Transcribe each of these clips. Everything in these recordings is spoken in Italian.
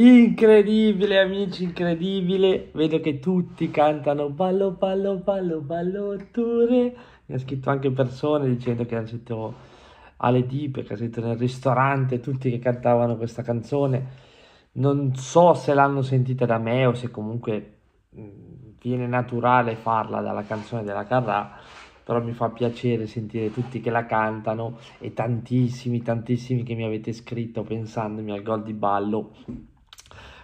Incredibile amici, incredibile, vedo che tutti cantano ballo ballo ballo ballo ture, mi ha scritto anche persone dicendo che hanno sentito alle dipe, che hanno sentito nel ristorante, tutti che cantavano questa canzone, non so se l'hanno sentita da me o se comunque mm, viene naturale farla dalla canzone della Carrà, però mi fa piacere sentire tutti che la cantano e tantissimi, tantissimi che mi avete scritto pensandomi al gol di ballo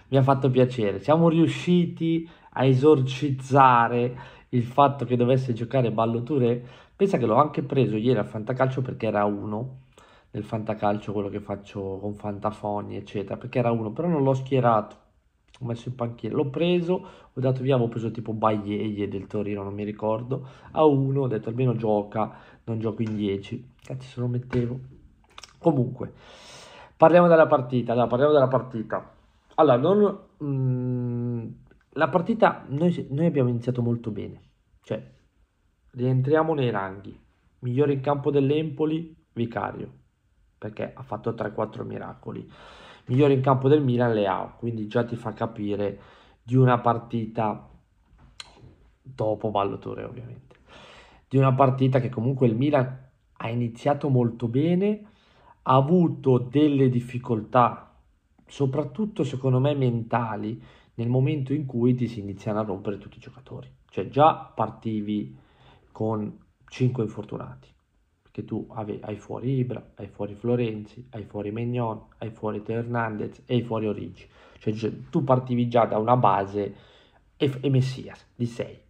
mi ha fatto piacere. Siamo riusciti a esorcizzare il fatto che dovesse giocare Ballo Touré. Pensa che l'ho anche preso ieri al Fantacalcio perché era uno nel Fantacalcio, quello che faccio con Fantafoni, eccetera, perché era uno, però non l'ho schierato. Ho messo in panchina, l'ho preso, ho dato via, avevo preso tipo Baglie del Torino, non mi ricordo, a uno, ho detto almeno gioca, non gioco in 10. Cazzo se lo mettevo. Comunque, parliamo della partita, allora, parliamo della partita. Allora, non, mh, mm, la partita noi, noi, abbiamo iniziato molto bene, cioè rientriamo nei ranghi, migliore in campo dell'Empoli, Vicario, perché ha fatto 3-4 miracoli, migliore in campo del Milan, Leao, quindi già ti fa capire di una partita dopo Ballatore ovviamente, di una partita che comunque il Milan ha iniziato molto bene, ha avuto delle difficoltà soprattutto secondo me mentali, nel momento in cui ti si iniziano a rompere tutti i giocatori. Cioè già partivi con 5 infortunati, perché tu ave- hai fuori Ibra, hai fuori Florenzi, hai fuori Mignon, hai fuori Teo Hernandez e hai fuori Origi. Cioè, cioè tu partivi già da una base e, e Messias di 6.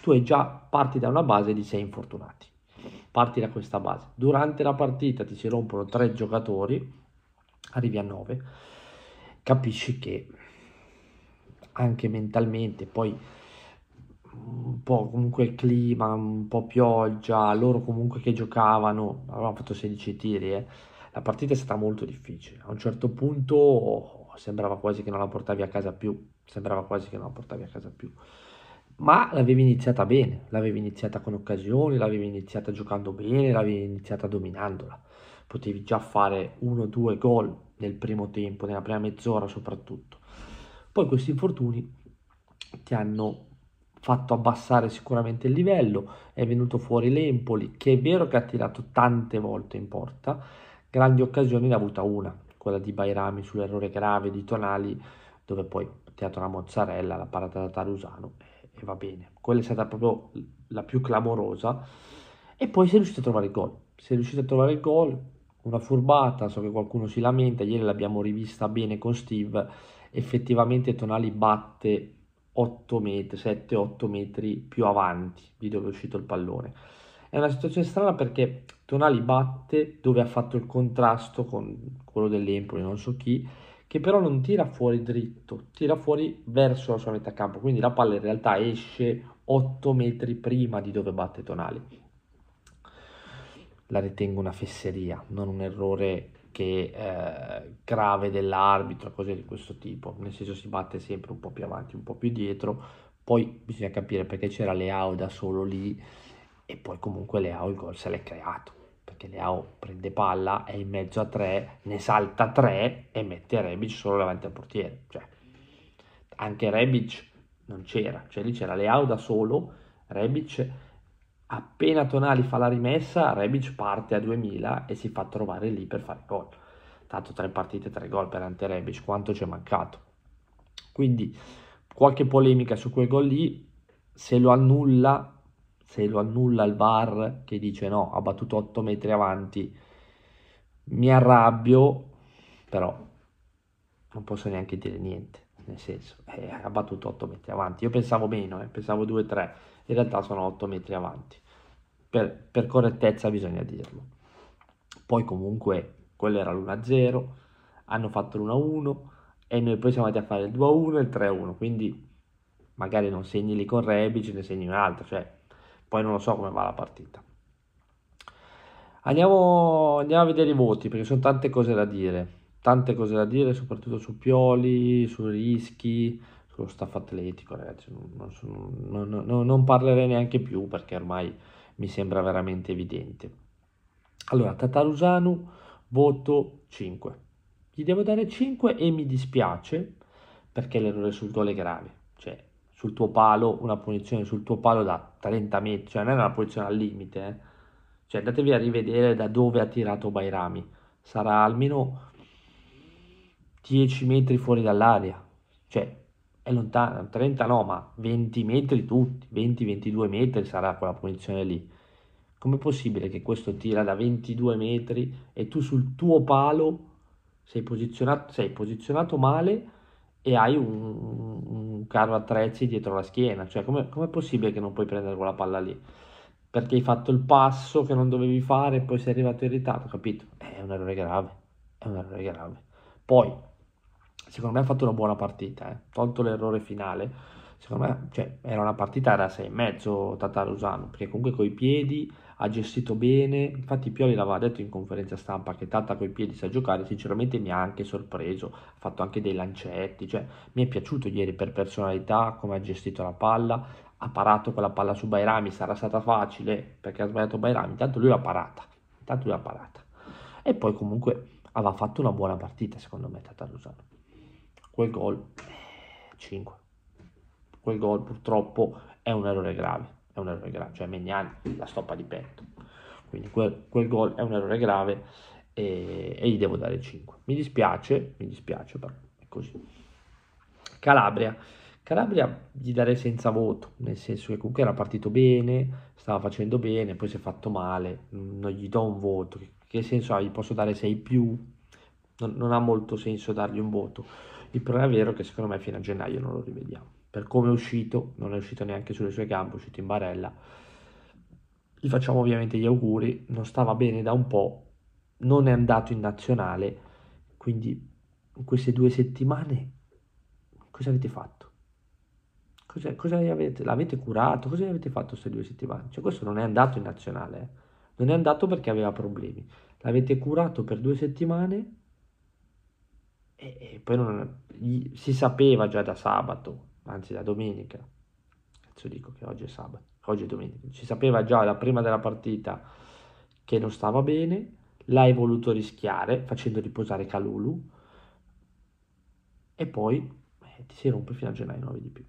Tu hai già parti da una base di 6 infortunati. Parti da questa base. Durante la partita ti si rompono 3 giocatori arrivi a 9, capisci che anche mentalmente, poi un po' comunque il clima, un po' pioggia, loro comunque che giocavano, avevano fatto 16 tiri, eh. la partita è stata molto difficile. A un certo punto sembrava quasi che non la portavi a casa più, sembrava quasi che non la portavi a casa più. Ma l'avevi iniziata bene, l'avevi iniziata con occasioni, l'avevi iniziata giocando bene, l'avevi iniziata dominandola. Potevi già fare uno o due gol nel primo tempo, nella prima mezz'ora soprattutto. Poi questi infortuni ti hanno fatto abbassare sicuramente il livello, è venuto fuori l'Empoli, che è vero che ha tirato tante volte in porta, grandi occasioni ne ha avuta una, quella di Bairami sull'errore grave di Tonali, dove poi ha tirato una mozzarella, la parata da Tarusano, e va bene. Quella è stata proprio la più clamorosa, e poi si è riuscito a trovare il gol. Si è riuscito a trovare il gol, una furbata, so che qualcuno si lamenta, ieri l'abbiamo rivista bene con Steve, effettivamente Tonali batte 8 metri, 7-8 metri più avanti di dove è uscito il pallone. È una situazione strana perché Tonali batte dove ha fatto il contrasto con quello dell'Empoli, non so chi, che però non tira fuori dritto, tira fuori verso la sua metà campo, quindi la palla in realtà esce 8 metri prima di dove batte Tonali la ritengo una fesseria, non un errore che, eh, grave dell'arbitro, cose di questo tipo. Nel senso si batte sempre un po' più avanti, un po' più dietro. Poi bisogna capire perché c'era Leao da solo lì e poi comunque Leao il gol se l'è creato. Perché Leao prende palla, è in mezzo a tre, ne salta tre e mette Rebic solo davanti al portiere. Cioè, anche Rebic non c'era, cioè lì c'era Leao da solo, Rebic Appena Tonali fa la rimessa, Rebic parte a 2000 e si fa trovare lì per fare gol. Tanto tre partite, tre gol per Ante Rebic, quanto ci è mancato. Quindi qualche polemica su quel gol lì, se lo annulla, se lo annulla il VAR che dice no, ha battuto 8 metri avanti, mi arrabbio, però non posso neanche dire niente, nel senso, eh, ha battuto 8 metri avanti, io pensavo meno, eh, pensavo 2-3 in realtà sono 8 metri avanti. Per, per correttezza bisogna dirlo. Poi comunque quello era l'1-0, hanno fatto l'1-1 e noi poi siamo andati a fare il 2-1 e il 3-1, quindi magari non segni lì con Rebic, ne segni un altro, cioè poi non lo so come va la partita. Andiamo, andiamo, a vedere i voti perché sono tante cose da dire, tante cose da dire soprattutto su Pioli, su Rischi, lo staff atletico, ragazzi, non, sono, non, non, non, parlerei neanche più perché ormai mi sembra veramente evidente. Allora, Tatarusanu, voto 5. Gli devo dare 5 e mi dispiace perché l'errore sul gol è grave. Cioè, sul tuo palo, una punizione sul tuo palo da 30 metri, cioè non è una punizione al limite, eh. Cioè, andatevi a rivedere da dove ha tirato Bairami. Sarà almeno 10 metri fuori dall'aria. Cioè, è lontana, 30 no, ma 20 metri tutti, 20-22 metri sarà quella punizione lì. Com'è possibile che questo tira da 22 metri e tu sul tuo palo sei posizionato, sei posizionato male e hai un, un carro attrezzi dietro la schiena? Cioè, com'è, com'è possibile che non puoi prendere quella palla lì? Perché hai fatto il passo che non dovevi fare e poi sei arrivato in ritardo, capito? È un errore grave, è un errore grave. Poi, secondo me ha fatto una buona partita, eh. tolto l'errore finale, secondo me cioè, era una partita da 6,5 Tatarusano, perché comunque coi piedi ha gestito bene, infatti Pioli l'aveva detto in conferenza stampa che Tata coi piedi sa giocare, sinceramente mi ha anche sorpreso, ha fatto anche dei lancetti, cioè, mi è piaciuto ieri per personalità come ha gestito la palla, ha parato quella palla su Bairami, sarà stata facile perché ha sbagliato Bairami, intanto lui l'ha parata, intanto lui l'ha parata. E poi comunque aveva fatto una buona partita secondo me Tatarusano quel gol, 5. Eh, quel gol purtroppo è un errore grave, è un errore grave, cioè Megnani la stoppa di petto. Quindi quel, quel gol è un errore grave e, e, gli devo dare 5. Mi dispiace, mi dispiace, però è così. Calabria. Calabria gli darei senza voto, nel senso che comunque era partito bene, stava facendo bene, poi si è fatto male, non gli do un voto. Che senso ha? Gli posso dare 6 più? Non, non ha molto senso dargli un voto il problema è vero che secondo me fino a gennaio non lo rivediamo. Per come è uscito, non è uscito neanche sulle sue gambe, è uscito in barella. Gli facciamo ovviamente gli auguri, non stava bene da un po', non è andato in nazionale, quindi in queste due settimane cosa avete fatto? Cosa, cosa avete, l'avete curato? Cosa avete fatto queste due settimane? Cioè questo non è andato in nazionale, eh? non è andato perché aveva problemi, l'avete curato per due settimane e, e poi non, si sapeva già da sabato, anzi da domenica, cazzo dico che oggi è sabato, oggi è domenica, si sapeva già da prima della partita che non stava bene, l'hai voluto rischiare facendo riposare Calulu e poi eh, ti si rompe fino a gennaio 9 di più.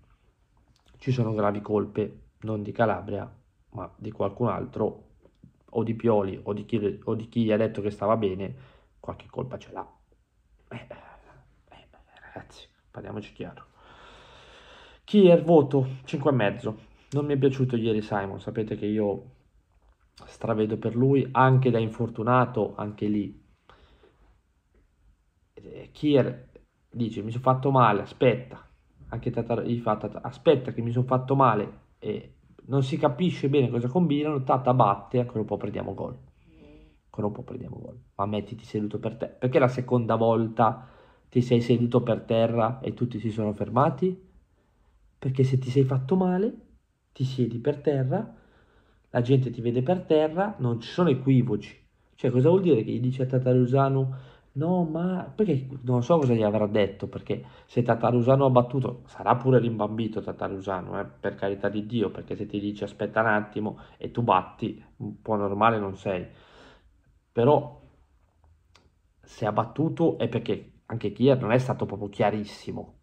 Ci sono gravi colpe, non di Calabria, ma di qualcun altro, o di Pioli, o di chi, o di chi gli ha detto che stava bene, qualche colpa ce l'ha. Eh, ragazzi, parliamoci chiaro. Kier, voto 5 e mezzo. Non mi è piaciuto ieri Simon, sapete che io stravedo per lui, anche da infortunato, anche lì. Eh, Kier dice, mi sono fatto male, aspetta. Anche Tatar, tata, aspetta che mi sono fatto male e non si capisce bene cosa combinano, Tata batte, ancora un po' prendiamo gol. Ancora un po' prendiamo gol. Ma mettiti seduto per te, perché la seconda volta ti sei seduto per terra e tutti si sono fermati? Perché se ti sei fatto male, ti siedi per terra, la gente ti vede per terra, non ci sono equivoci. Cioè, cosa vuol dire che gli dice a Tatarusano no, ma perché non so cosa gli avrà detto, perché se Tatarusano ha battuto, sarà pure rimbambito Tatarusano, eh, per carità di Dio, perché se ti dice aspetta un attimo e tu batti, un po' normale non sei. Però se ha battuto è perché anche Kier non è stato proprio chiarissimo.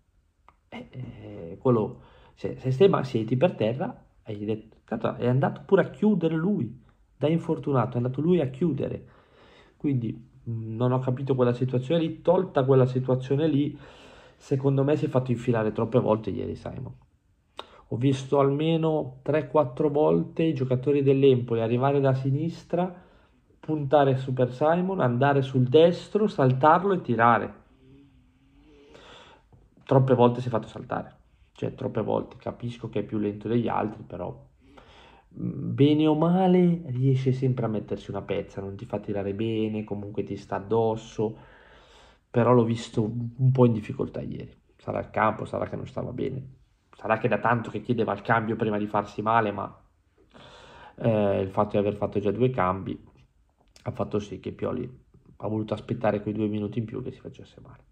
Eh, eh, quello, se, se Stema siedi per terra e gli detto, tanto è andato pure a chiudere lui, da infortunato, è andato lui a chiudere. Quindi non ho capito quella situazione lì, tolta quella situazione lì, secondo me si è fatto infilare troppe volte ieri Simon. Ho visto almeno 3-4 volte i giocatori dell'Empoli arrivare da sinistra, puntare su per Simon, andare sul destro, saltarlo e tirare troppe volte si è fatto saltare, cioè troppe volte, capisco che è più lento degli altri, però mm, bene o male riesce sempre a mettersi una pezza, non ti fa tirare bene, comunque ti sta addosso, però l'ho visto un po' in difficoltà ieri, sarà il campo, sarà che non stava bene, sarà che da tanto che chiedeva il cambio prima di farsi male, ma eh, il fatto di aver fatto già due cambi ha fatto sì che Pioli ha voluto aspettare quei due minuti in più che si facesse male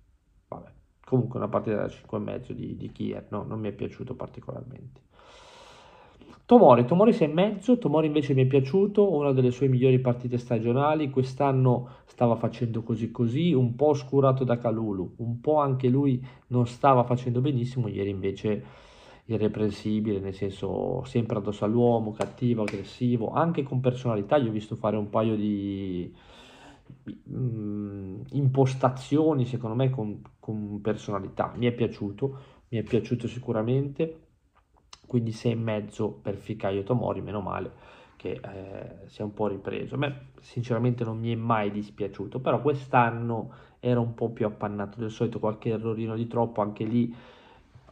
comunque una partita da 5,5 di, di Kier, no? non mi è piaciuto particolarmente. Tomori, Tomori mezzo Tomori invece mi è piaciuto, una delle sue migliori partite stagionali, quest'anno stava facendo così così, un po' oscurato da Calulu, un po' anche lui non stava facendo benissimo, ieri invece irreprensibile, nel senso sempre addosso all'uomo, cattivo, aggressivo, anche con personalità, gli ho visto fare un paio di mh, mm, impostazioni, secondo me, con, con, personalità. Mi è piaciuto, mi è piaciuto sicuramente, quindi sei mezzo per Ficaio Tomori, meno male che eh, si è un po' ripreso. A me sinceramente non mi è mai dispiaciuto, però quest'anno era un po' più appannato del solito, qualche errorino di troppo, anche lì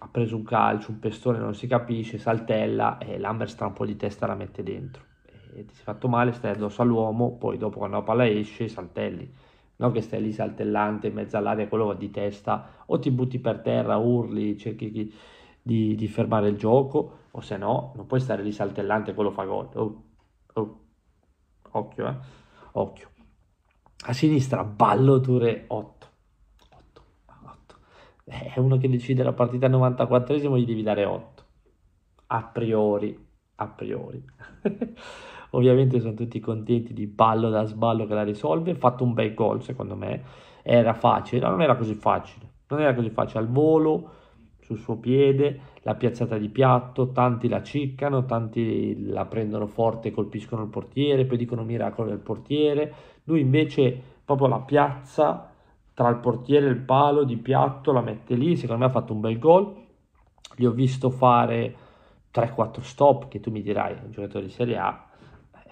ha preso un calcio, un pestone, non si capisce, saltella e l'Amber un po' di testa la mette dentro e ti sei fatto male, stai addosso all'uomo, poi dopo quando la palla esce saltelli, non che stai lì saltellante in mezzo all'aria, quello di testa, o ti butti per terra, urli, cerchi di, di fermare il gioco, o se no non puoi stare lì saltellante, quello fa gol. Oh, oh. Occhio, eh? Occhio. A sinistra, ballo Ture 8. 8, 8. È uno che decide la partita al 94esimo, gli devi dare 8. A priori, a priori. Ovviamente sono tutti contenti di ballo da sballo che la risolve. Ha fatto un bel gol, secondo me. Era facile, no, non era così facile. Non era così facile. Al volo, sul suo piede, la piazzata di piatto. Tanti la ciccano, tanti la prendono forte e colpiscono il portiere. Poi dicono miracolo del portiere. Lui invece, proprio la piazza tra il portiere e il palo di piatto, la mette lì. Secondo me ha fatto un bel gol. Gli ho visto fare 3-4 stop, che tu mi dirai, un giocatore di Serie A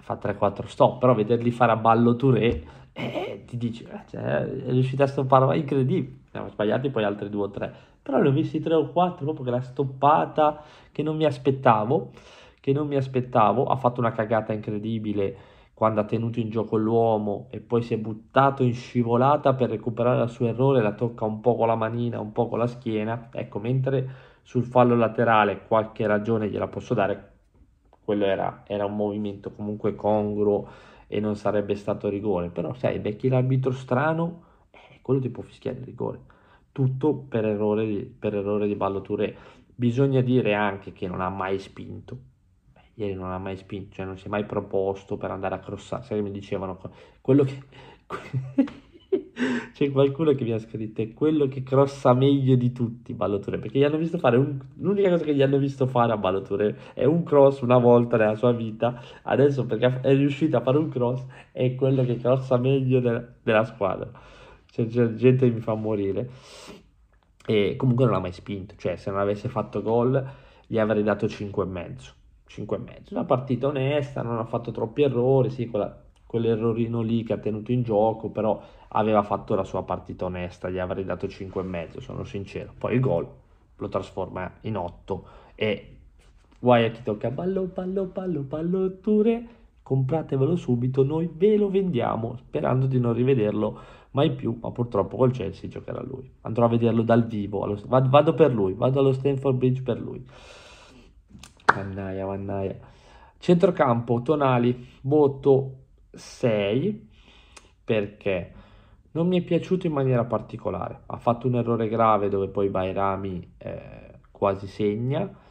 fa 3-4 stop, però vederli fare a ballo Touré eh, ti dice, eh, cioè, è riuscita a stopparla incredibile, ne sbagliati poi altri 2 o 3, però ne ho visti 3 o 4 proprio che l'ha stoppata che non mi aspettavo, che non mi aspettavo, ha fatto una cagata incredibile quando ha tenuto in gioco l'uomo e poi si è buttato in scivolata per recuperare il suo errore, la tocca un po' con la manina, un po' con la schiena, ecco, mentre sul fallo laterale qualche ragione gliela posso dare, quello era, era un movimento comunque congruo e non sarebbe stato rigore, però sai, becchi l'arbitro strano, eh, quello ti può fischiare il rigore, tutto per errore di, per errore di ballo Touré. Bisogna dire anche che non ha mai spinto, ieri non ha mai spinto, cioè non si è mai proposto per andare a crossare. Se mi dicevano quello che, C'è qualcuno che mi ha scritto è quello che crossa meglio di tutti Balloture, perché gli hanno visto fare un... l'unica cosa che gli hanno visto fare a Balloture è un cross una volta nella sua vita, adesso perché è riuscito a fare un cross è quello che crossa meglio de... della squadra. Cioè, c'è gente che mi fa morire. E comunque non ha mai spinto, cioè se non avesse fatto gol gli avrei dato 5 5 e mezzo e mezzo Una partita onesta, non ha fatto troppi errori, sì, quella quell'errorino lì che ha tenuto in gioco, però aveva fatto la sua partita onesta, gli avrei dato 5,5, sono sincero. Poi il gol lo trasforma in 8 e guai a chi tocca ballo, ballo, ballo, pallotture, compratevelo subito, noi ve lo vendiamo, sperando di non rivederlo mai più, ma purtroppo col Chelsea giocherà lui. Andrò a vederlo dal vivo, allo, vado per lui, vado allo Stanford Bridge per lui. Mannaia, mannaia. Centrocampo, Tonali, Botto, 6 perché non mi è piaciuto in maniera particolare. Ha fatto un errore grave dove poi Bairami eh, quasi segna.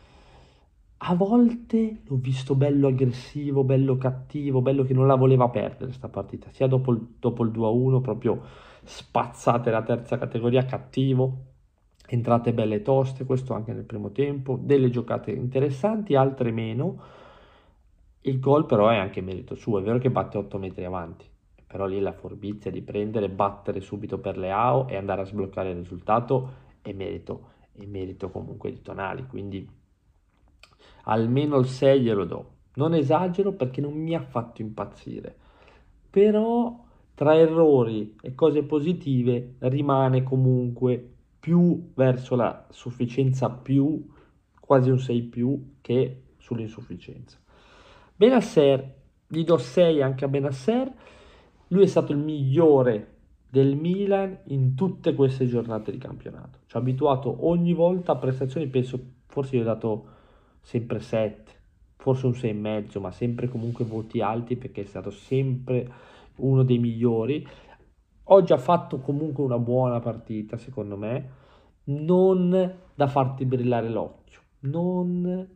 A volte l'ho visto bello aggressivo, bello cattivo, bello che non la voleva perdere questa partita, sia dopo il, dopo il 2-1 proprio spazzate la terza categoria, cattivo, entrate belle toste, questo anche nel primo tempo, delle giocate interessanti, altre meno il gol però è anche merito suo, è vero che batte 8 metri avanti, però lì la forbizia di prendere, battere subito per le AO e andare a sbloccare il risultato è merito, è merito comunque di Tonali, quindi almeno il 6 glielo do. Non esagero perché non mi ha fatto impazzire, però tra errori e cose positive rimane comunque più verso la sufficienza più, quasi un 6 più, che sull'insufficienza. Benasser, gli do 6 anche a Benasser, lui è stato il migliore del Milan in tutte queste giornate di campionato. Ci ha abituato ogni volta a prestazioni, penso forse gli ho dato sempre 7, forse un 6,5, ma sempre comunque voti alti perché è stato sempre uno dei migliori. Oggi ha fatto comunque una buona partita, secondo me, non da farti brillare l'occhio, non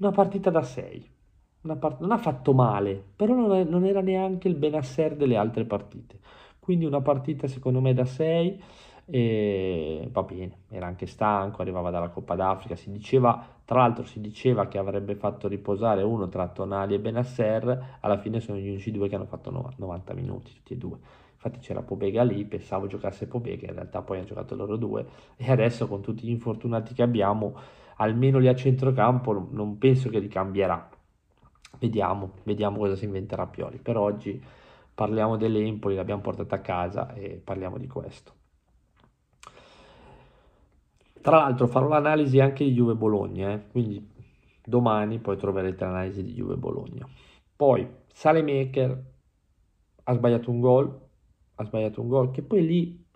una partita da 6. Part- non ha fatto male, però non, è- non era neanche il Benasser delle altre partite. Quindi una partita secondo me da 6 e va bene, era anche stanco, arrivava dalla Coppa d'Africa, si diceva, tra l'altro si diceva che avrebbe fatto riposare uno tra Tonali e Benasser, alla fine sono gli unici due che hanno fatto no- 90 minuti, tutti e due. Infatti c'era Pobega lì, pensavo giocasse Pobega, in realtà poi hanno giocato loro due e adesso con tutti gli infortunati che abbiamo almeno lì a centrocampo non penso che ricambierà Vediamo, vediamo cosa si inventerà Pioli. Per oggi parliamo dell'Empoli, l'abbiamo portata a casa e parliamo di questo. Tra l'altro farò l'analisi anche di Juve Bologna, eh? quindi domani poi troverete l'analisi di Juve Bologna. Poi Salemaker ha sbagliato un gol, ha sbagliato un gol che poi lì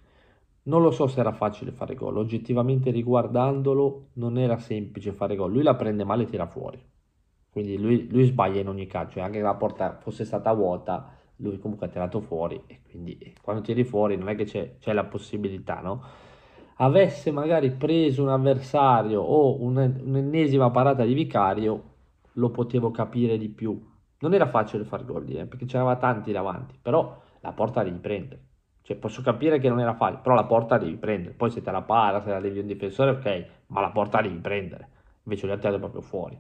non lo so se era facile fare gol, oggettivamente riguardandolo non era semplice fare gol, lui la prende male e tira fuori, quindi lui, lui sbaglia in ogni calcio, anche se la porta fosse stata vuota, lui comunque ha tirato fuori e quindi eh, quando tiri fuori non è che c'è, c'è la possibilità, no? Avesse magari preso un avversario o un, un'ennesima parata di vicario, lo potevo capire di più. Non era facile far gol, eh, perché c'erano tanti davanti, però la porta li prende. Cioè, posso capire che non era facile, però la porta devi prendere. Poi se te la para, se la devi un difensore, ok, ma la porta devi prendere. Invece lui ha tirato proprio fuori.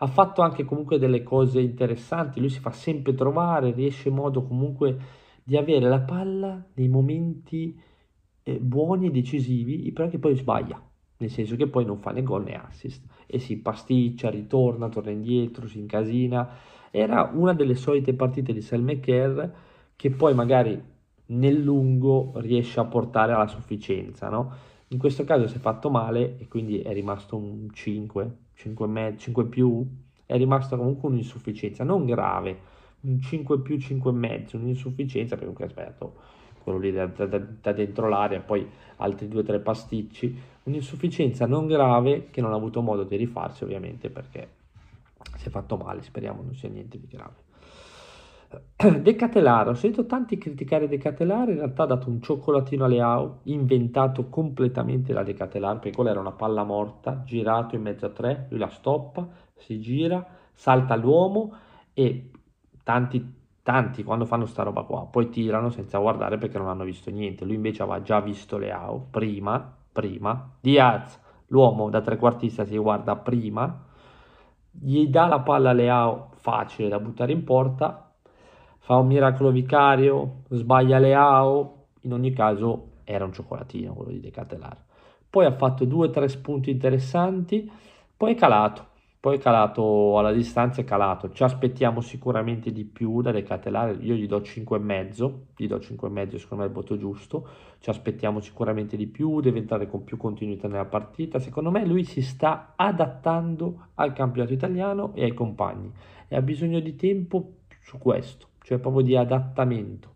Ha fatto anche comunque delle cose interessanti, lui si fa sempre trovare, riesce in modo comunque di avere la palla nei momenti eh, buoni e decisivi, però che poi sbaglia, nel senso che poi non fa né gol né assist e si pasticcia, ritorna, torna indietro, si incasina. Era una delle solite partite di Selmaker che poi magari nel lungo riesce a portare alla sufficienza, no? In questo caso si è fatto male e quindi è rimasto un 5, 5, me- 5 più, è rimasta comunque un'insufficienza, non grave, un 5 più 5,5, un'insufficienza perché comunque aspetto quello lì da, da, da, dentro l'area, poi altri due o tre pasticci, un'insufficienza non grave che non ha avuto modo di rifarsi ovviamente perché si è fatto male, speriamo non sia niente di grave. De Catelara, ho sentito tanti criticare De Catelara, in realtà ha dato un cioccolatino a Leao, inventato completamente la De Catelara, perché quella era una palla morta, girato in mezzo a tre, lui la stoppa, si gira, salta l'uomo e tanti, tanti quando fanno sta roba qua, poi tirano senza guardare perché non hanno visto niente, lui invece aveva già visto Leao prima, prima, Diaz, l'uomo da trequartista si guarda prima, gli dà la palla a Leao facile da buttare in porta, fa un miracolo vicario, sbaglia Leao, in ogni caso era un cioccolatino quello di Decatelar. Poi ha fatto due o tre spunti interessanti, poi è calato, poi è calato alla distanza, è calato. Ci aspettiamo sicuramente di più da Decatelar, io gli do 5,5, gli do 5,5 secondo me è il voto giusto, ci aspettiamo sicuramente di più, deve entrare con più continuità nella partita, secondo me lui si sta adattando al campionato italiano e ai compagni e ha bisogno di tempo su questo cioè proprio di adattamento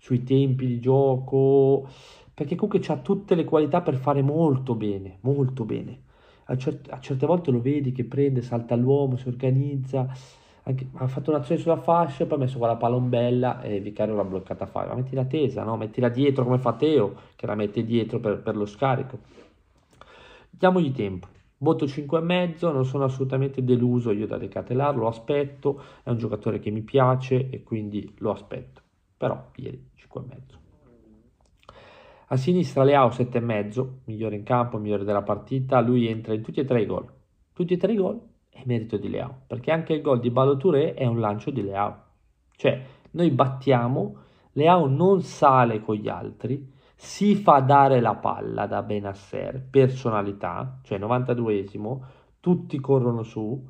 sui tempi di gioco, perché comunque ha tutte le qualità per fare molto bene, molto bene. A, cert- a certe volte lo vedi che prende, salta l'uomo, si organizza, anche, ha fatto un'azione sulla fascia, poi ha messo quella palombella e Vicario l'ha bloccata a fare. Ma mettila tesa, no? mettila dietro come fa Teo, che la mette dietro per, per lo scarico. Diamogli tempo. Voto 5,5, non sono assolutamente deluso io da De Catelar, lo aspetto, è un giocatore che mi piace e quindi lo aspetto. Però ieri 5,5. A sinistra Leao 7,5, migliore in campo, migliore della partita, lui entra in tutti e tre i gol. Tutti e tre i gol è merito di Leao, perché anche il gol di Baloture è un lancio di Leao. Cioè, noi battiamo, Leao non sale con gli altri, si fa dare la palla da Benasser, personalità, cioè 92esimo, tutti corrono su,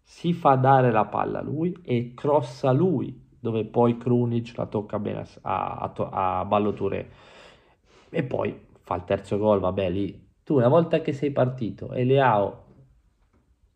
si fa dare la palla lui e crossa lui, dove poi Krunic la tocca Benass- a, a, a Balloture e poi fa il terzo gol, vabbè lì tu una volta che sei partito e Leao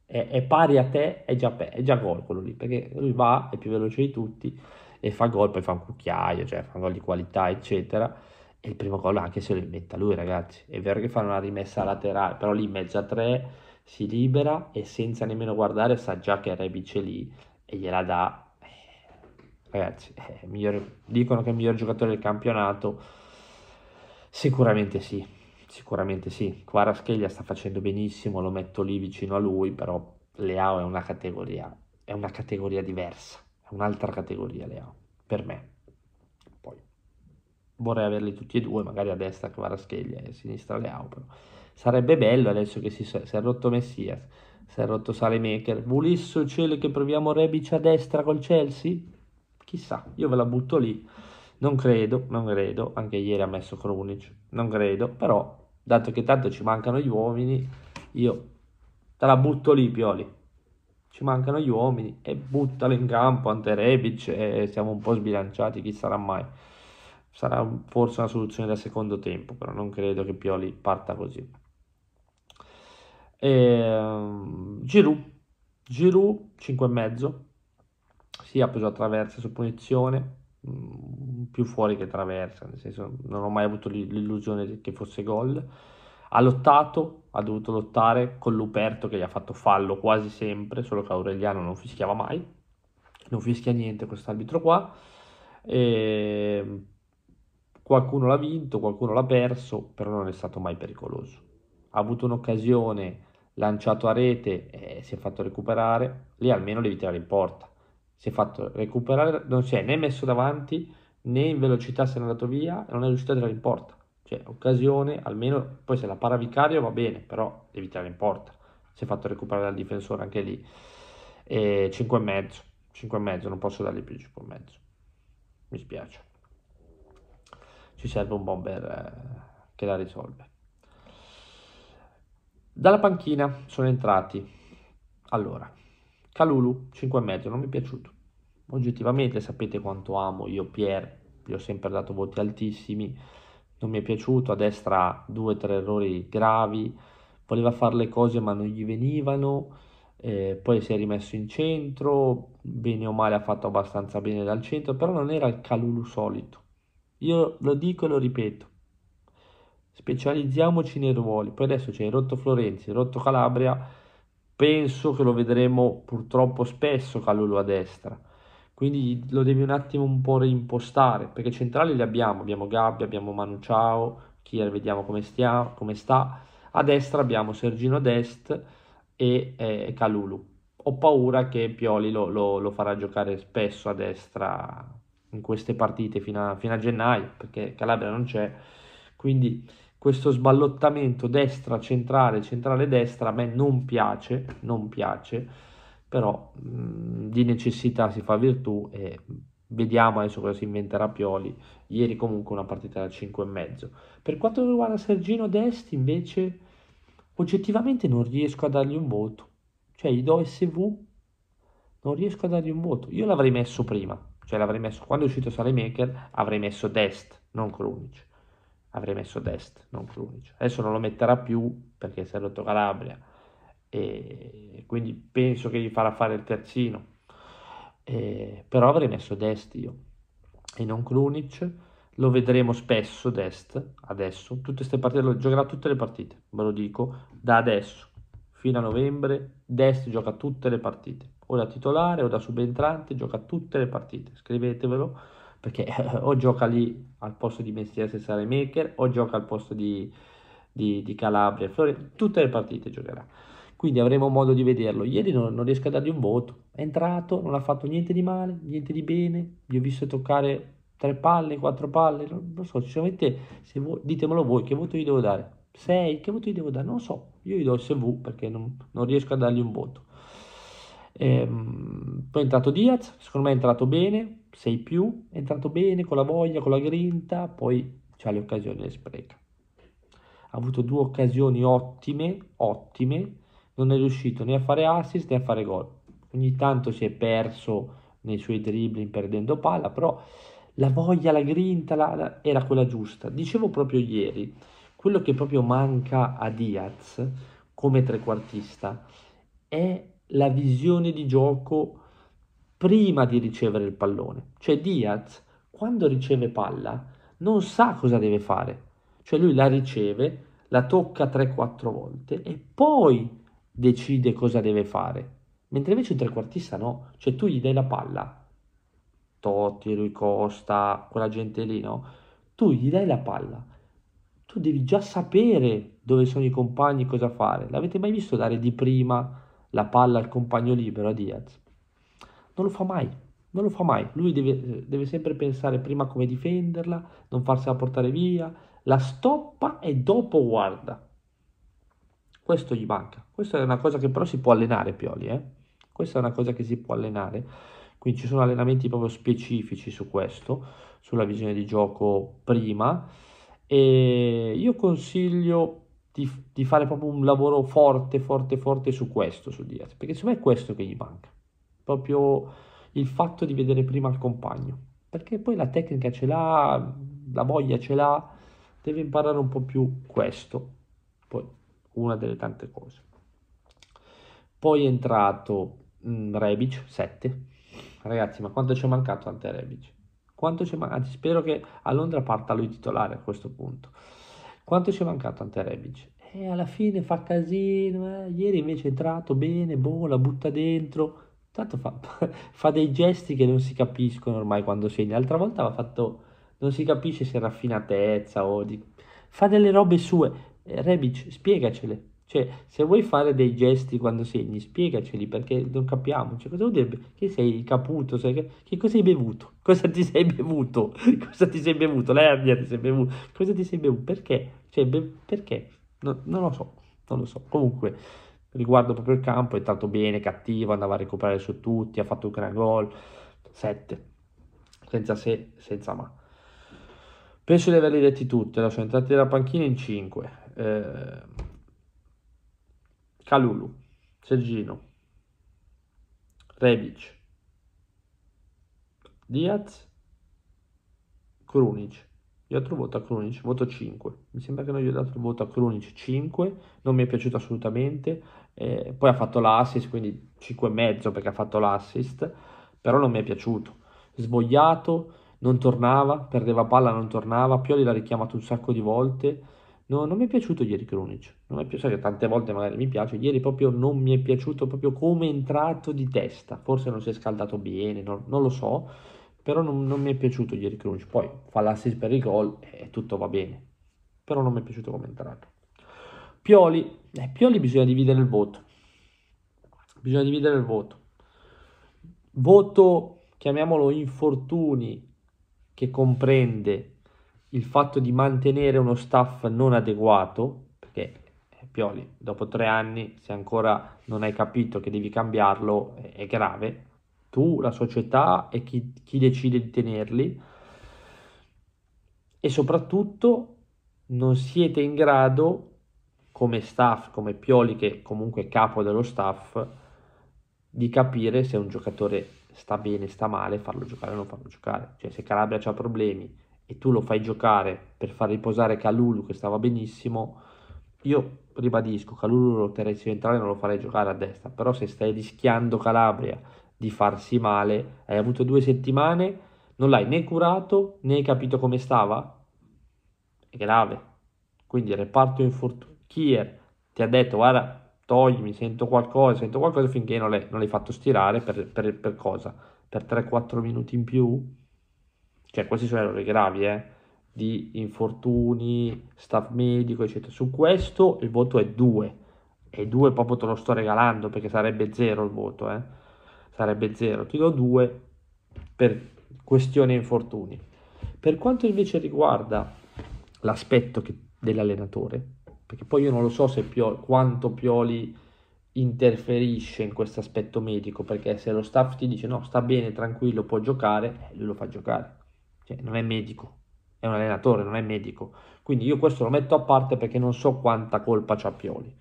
è, è pari a te è già, è già gol quello lì perché lui va, è più veloce di tutti e fa gol, poi fa un cucchiaio, cioè fa gol di qualità eccetera e il primo gol anche se lo inventa lui, ragazzi. È vero che fa una rimessa laterale, però lì in mezzo a tre si libera e senza nemmeno guardare sa già che Rebic è lì e gliela dà. Eh, ragazzi, eh, migliore, dicono che è il miglior giocatore del campionato. Sicuramente sì, sicuramente sì. Quarascheglia sta facendo benissimo, lo metto lì vicino a lui, però Leao è una categoria, è una categoria diversa, è un'altra categoria Leao, per me vorrei averli tutti e due, magari a destra Kvaratskhelia e a sinistra Leao, però. sarebbe bello adesso che si, si è rotto Messias, si è rotto Salemaker, volisse cielo che proviamo Rebic a destra col Chelsea? Chissà, io ve la butto lì, non credo, non credo, anche ieri ha messo Krunic, non credo, però dato che tanto ci mancano gli uomini, io te la butto lì Pioli, ci mancano gli uomini e buttalo in campo ante Rebic e siamo un po' sbilanciati, chi sarà mai sarà forse una soluzione da secondo tempo, però non credo che Pioli parta così. E, ehm, Giroud, Giroud 5,5, sì ha preso a traversa su punizione, mm, più fuori che traversa, nel senso non ho mai avuto l'illusione che fosse gol. Ha lottato, ha dovuto lottare con Luperto che gli ha fatto fallo quasi sempre, solo che Aureliano non fischiava mai, non fischia niente quest'arbitro qua. E ehm, Qualcuno l'ha vinto, qualcuno l'ha perso, però non è stato mai pericoloso. Ha avuto un'occasione, lanciato a rete, eh, si è fatto recuperare, lì almeno devi tirare in porta. Si è fatto recuperare, non si è né messo davanti né in velocità se n'è andato via e non è riuscito a tirare in porta. Cioè, occasione, almeno poi se la para Vicario va bene, però devi tirare in porta. Si è fatto recuperare dal difensore anche lì. E 5 e mezzo, 5 e mezzo, non posso dargli più 5 e mezzo. Mi spiace ci serve un bomber eh, che la risolve. Dalla panchina sono entrati, allora, Calulu 5,5, non mi è piaciuto. Oggettivamente sapete quanto amo io Pierre, gli ho sempre dato voti altissimi, non mi è piaciuto, a destra due o tre errori gravi, voleva fare le cose ma non gli venivano, eh, poi si è rimesso in centro, bene o male ha fatto abbastanza bene dal centro, però non era il Calulu solito. Io lo dico e lo ripeto. Specializziamoci nei ruoli. Poi adesso c'è il rotto Florenzi, il rotto Calabria. Penso che lo vedremo purtroppo spesso Calulu a destra. Quindi lo devi un attimo un po' reimpostare, perché centrali li abbiamo, abbiamo Gabbia, abbiamo Manu Ciao, Kier, vediamo come, stia, come sta. A destra abbiamo Sergino Dest e eh, Calulu. Ho paura che Pioli lo, lo, lo farà giocare spesso a destra in queste partite fino a, fino a gennaio, perché Calabria non c'è, quindi questo sballottamento destra-centrale, centrale-destra a me non piace, non piace, però mh, mm, di necessità si fa virtù e vediamo adesso cosa si inventerà Pioli, ieri comunque una partita da 5,5. Per quanto riguarda Sergino Desti invece oggettivamente non riesco a dargli un voto, cioè gli do SV, non riesco a dargli un voto, io l'avrei messo prima, cioè l'avrei messo, quando è uscito Salemaker avrei messo Dest, non Krunic, avrei messo Dest, non Krunic, adesso non lo metterà più perché si è rotto Calabria, e quindi penso che gli farà fare il terzino, e, però avrei messo Dest io e non Krunic, lo vedremo spesso Dest adesso, tutte queste partite, lo giocherà tutte le partite, ve lo dico, da adesso Fino a novembre Dest gioca tutte le partite, o da titolare o da subentrante, gioca tutte le partite, scrivetevelo, perché eh, o gioca lì al posto di Messias e Saremaker, o gioca al posto di, di, di Calabria e Flore, tutte le partite giocherà. Quindi avremo modo di vederlo. Ieri non, non riesco a dargli un voto, è entrato, non ha fatto niente di male, niente di bene, gli ho visto toccare tre palle, quattro palle, non, lo so, sinceramente voi, ditemelo voi che voto gli devo dare. 6, che voto gli devo dare? Non lo so, io gli do il SV perché non, non riesco a dargli un voto. Ehm, poi è entrato Diaz, secondo me è entrato bene, 6 più, è entrato bene con la voglia, con la grinta, poi c'ha le occasioni le spreca. Ha avuto due occasioni ottime, ottime, non è riuscito né a fare assist né a fare gol. Ogni tanto si è perso nei suoi dribbling perdendo palla, però la voglia, la grinta la, la, era quella giusta. Dicevo proprio ieri, quello che proprio manca a Diaz come trequartista è la visione di gioco prima di ricevere il pallone. Cioè Diaz, quando riceve palla, non sa cosa deve fare. Cioè lui la riceve, la tocca 3-4 volte e poi decide cosa deve fare. Mentre invece il trequartista no, cioè tu gli dai la palla, Totti, Rui Costa, quella gente lì, no? Tu gli dai la palla, tu devi già sapere dove sono i compagni, cosa fare. L'avete mai visto dare di prima la palla al compagno libero a Diaz? Non lo fa mai, non lo fa mai. Lui deve, eh, deve sempre pensare prima come difenderla, non farsela portare via, la stoppa e dopo guarda. Questo gli manca. Questa è una cosa che però si può allenare, Pioli. Eh? Questa è una cosa che si può allenare. Quindi ci sono allenamenti proprio specifici su questo, sulla visione di gioco prima e io consiglio di, di, fare proprio un lavoro forte, forte, forte su questo, su Diaz, perché secondo me è questo che gli manca, proprio il fatto di vedere prima il compagno, perché poi la tecnica ce l'ha, la voglia ce l'ha, deve imparare un po' più questo, poi una delle tante cose. Poi è entrato mh, mm, Rebic, 7, ragazzi ma quanto ci è mancato Ante Rebic? Quanto ci è mancato? spero che a Londra parta lui titolare a questo punto. Quanto ci è mancato Ante Rebic? E eh, alla fine fa casino, eh? ieri invece è entrato bene, boh, la butta dentro. Tanto fa, fa dei gesti che non si capiscono ormai quando segna. L'altra volta aveva fatto, non si capisce se è raffinatezza o di... Fa delle robe sue. Eh, Rebic, spiegacele cioè, se vuoi fare dei gesti quando segni, spiegaceli perché non capiamo. Cioè, cosa vuol dire? Che sei caputo? Sei... Che cosa hai bevuto? Cosa ti sei bevuto? Cosa ti sei bevuto? L'ernia ti sei bevuto? Cosa ti sei bevuto? Perché? Cioè, be... perché? No, non lo so, non lo so. Comunque, riguardo proprio il campo, è tanto bene, cattivo, andava a recuperare su tutti, ha fatto un gran gol. Sette. Senza se, senza ma. Penso di averli detti tutti. Allora, sono entrati dalla panchina in cinque. Eh Calulu, Sergino, Rebic, Diaz, Krunic. Io ho dato un voto a Krunic, voto 5. Mi sembra che non gli ho dato il voto a Krunic 5, non mi è piaciuto assolutamente. Eh, poi ha fatto l'assist, quindi 5,5 perché ha fatto l'assist, però non mi è piaciuto. Svogliato, non tornava, perdeva palla, non tornava. Pioli l'ha richiamato un sacco di volte No, non mi è piaciuto ieri Krunic, non mi è piaciuto, che tante volte magari mi piace, ieri proprio non mi è piaciuto proprio come è entrato di testa, forse non si è scaldato bene, non, non lo so, però non, non, mi è piaciuto ieri Krunic, poi fa l'assist per il gol e tutto va bene, però non mi è piaciuto come è entrato. Pioli, eh, Pioli bisogna dividere il voto, bisogna dividere il voto. Voto, chiamiamolo infortuni, che comprende il fatto di mantenere uno staff non adeguato, perché eh, Pioli dopo tre anni, se ancora non hai capito che devi cambiarlo, è grave. Tu, la società e chi, chi decide di tenerli. E soprattutto non siete in grado, come staff, come Pioli, che comunque è capo dello staff, di capire se un giocatore sta bene, sta male, farlo giocare o non farlo giocare. Cioè se Calabria ha problemi e tu lo fai giocare per far riposare Calulu che stava benissimo, io ribadisco, Calulu lo terrei centrale non lo farei giocare a destra, però se stai rischiando Calabria di farsi male, hai avuto due settimane, non l'hai né curato né hai capito come stava, è grave. Quindi reparto infortuni, Kier ti ha detto guarda toglimi, sento qualcosa, sento qualcosa finché non l'hai, non l'hai fatto stirare per, per, per cosa? Per 3-4 minuti in più? cioè questi sono errori gravi, eh, di infortuni, staff medico, eccetera. Su questo il voto è 2, e 2 proprio te lo sto regalando perché sarebbe 0 il voto, eh. sarebbe 0, ti do 2 per questione infortuni. Per quanto invece riguarda l'aspetto che, dell'allenatore, perché poi io non lo so se Pioli, quanto Pioli interferisce in questo aspetto medico, perché se lo staff ti dice no, sta bene, tranquillo, può giocare, lui eh, lo fa giocare cioè, non è medico, è un allenatore, non è medico. Quindi io questo lo metto a parte perché non so quanta colpa c'ha Pioli.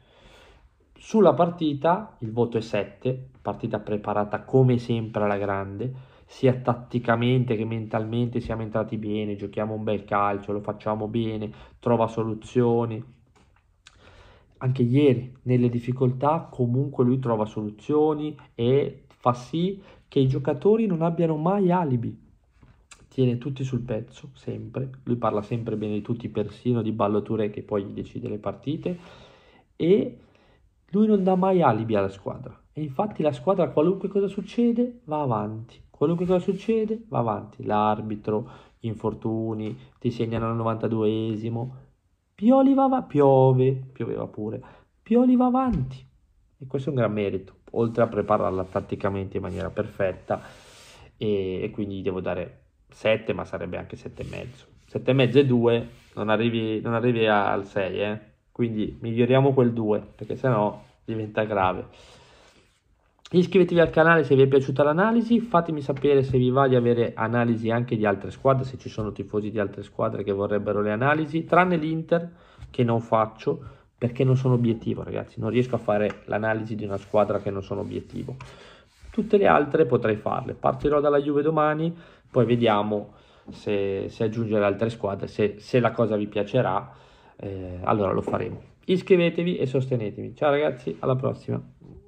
Sulla partita il voto è 7, partita preparata come sempre alla grande, sia tatticamente che mentalmente siamo entrati bene, giochiamo un bel calcio, lo facciamo bene, trova soluzioni. Anche ieri nelle difficoltà comunque lui trova soluzioni e fa sì che i giocatori non abbiano mai alibi tiene tutti sul pezzo, sempre, lui parla sempre bene di tutti, persino di Balloture che poi decide le partite, e lui non dà mai alibi alla squadra. E infatti la squadra, qualunque cosa succede, va avanti. Qualunque cosa succede, va avanti. L'arbitro, gli infortuni, ti segnano al 92esimo. Pioli va avanti, piove, pioveva pure. Pioli va avanti. E questo è un gran merito, oltre a prepararla tatticamente in maniera perfetta. E, e quindi devo dare 7, ma sarebbe anche 7,5. 7,5 e 2, non arrivi, non arrivi al 6, eh? quindi miglioriamo quel 2, perché sennò diventa grave. Iscrivetevi al canale se vi è piaciuta l'analisi, fatemi sapere se vi va di avere analisi anche di altre squadre, se ci sono tifosi di altre squadre che vorrebbero le analisi, tranne l'Inter che non faccio perché non sono obiettivo ragazzi, non riesco a fare l'analisi di una squadra che non sono obiettivo. Tutte le altre potrei farle, partirò dalla Juve domani, poi vediamo se, se aggiungere altre squadre, se, se, la cosa vi piacerà, eh, allora lo faremo. Iscrivetevi e sostenetemi. Ciao ragazzi, alla prossima.